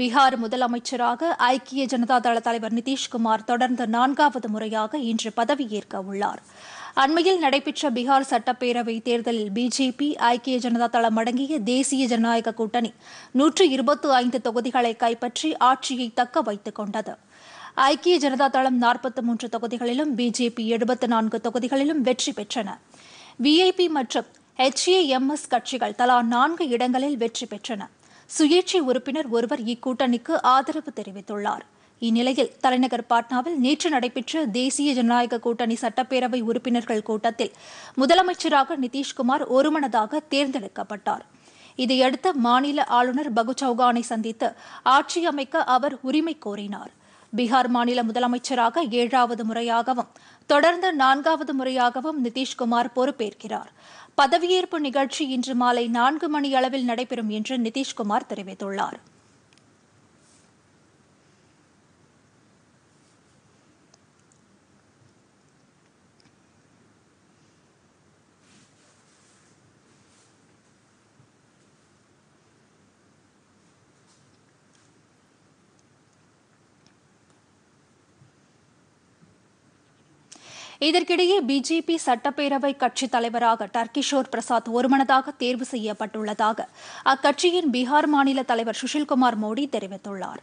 பீகார் முதலமைச்சராக ஐக்கிய ஜனதா தள தலைவர் நிதிஷ்குமார் தொடர்ந்து நான்காவது முறையாக இன்று பதவியேற்க உள்ளார் அண்மையில் நடைபெற்ற பீகார் சட்டப்பேரவை தேர்தலில் பிஜேபி ஐக்கிய ஜனதா தளம் அடங்கிய தேசிய ஜனநாயக கூட்டணி நூற்று இருபத்து ஐந்து தொகுதிகளை கைப்பற்றி ஆட்சியை தக்க வைத்துக் கொண்டது ஐக்கிய ஜனதா தளம் நாற்பத்தி மூன்று தொகுதிகளிலும் பிஜேபி எழுபத்து நான்கு தொகுதிகளிலும் வெற்றி பெற்றன விஐபி மற்றும் ஹெச்ஏஎம்எஸ் கட்சிகள் தலா நான்கு இடங்களில் வெற்றி பெற்றன சுயேட்சை உறுப்பினர் ஒருவர் இக்கூட்டணிக்கு ஆதரவு தெரிவித்துள்ளார் இந்நிலையில் தலைநகர் பாட்னாவில் நேற்று நடைபெற்ற தேசிய ஜனநாயக கூட்டணி சட்டப்பேரவை உறுப்பினர்கள் கூட்டத்தில் முதலமைச்சராக நிதிஷ்குமார் ஒருமனதாக தேர்ந்தெடுக்கப்பட்டார் இதையடுத்து மாநில ஆளுநர் பகு சௌகானை சந்தித்து ஆட்சி அமைக்க அவர் உரிமை கோரினார் பீகார் மாநில முதலமைச்சராக ஏழாவது முறையாகவும் தொடர்ந்து நான்காவது முறையாகவும் நிதிஷ்குமார் பொறுப்பேற்கிறார் பதவியேற்பு நிகழ்ச்சி இன்று மாலை நான்கு மணி அளவில் நடைபெறும் என்று நிதிஷ்குமார் தெரிவித்துள்ளாா் இதற்கிடையே பிஜேபி சட்டப்பேரவை கட்சித் தலைவராக டர்கிஷோர் பிரசாத் ஒருமனதாக தேர்வு செய்யப்பட்டுள்ளதாக அக்கட்சியின் பீகார் மாநில தலைவர் சுஷில்குமார் மோடி தெரிவித்துள்ளாா்